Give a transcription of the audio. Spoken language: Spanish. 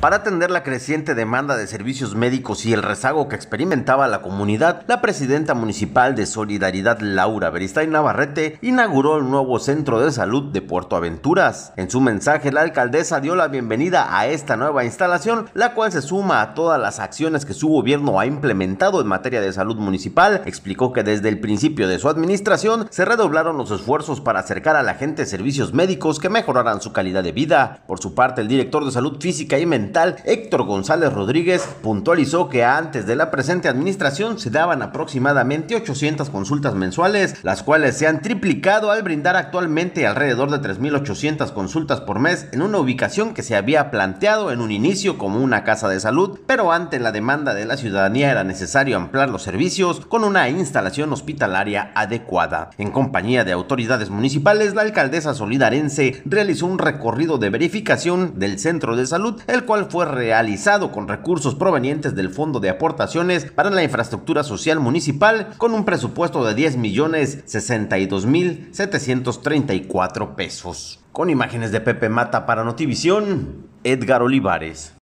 Para atender la creciente demanda de servicios médicos y el rezago que experimentaba la comunidad, la presidenta municipal de Solidaridad Laura Beristain Navarrete inauguró el nuevo centro de salud de Puerto Aventuras. En su mensaje, la alcaldesa dio la bienvenida a esta nueva instalación, la cual se suma a todas las acciones que su gobierno ha implementado en materia de salud municipal. Explicó que desde el principio de su administración se redoblaron los esfuerzos para acercar a la gente servicios médicos que mejoraran su calidad de vida. Por su parte, el director de salud física y mental Héctor González Rodríguez puntualizó que antes de la presente administración se daban aproximadamente 800 consultas mensuales, las cuales se han triplicado al brindar actualmente alrededor de 3.800 consultas por mes en una ubicación que se había planteado en un inicio como una casa de salud, pero ante la demanda de la ciudadanía era necesario ampliar los servicios con una instalación hospitalaria adecuada. En compañía de autoridades municipales, la alcaldesa solidarense realizó un recorrido de verificación del centro de salud, el cual fue realizado con recursos provenientes del Fondo de Aportaciones para la Infraestructura Social Municipal con un presupuesto de 10 millones 62 mil pesos. Con imágenes de Pepe Mata para Notivisión, Edgar Olivares.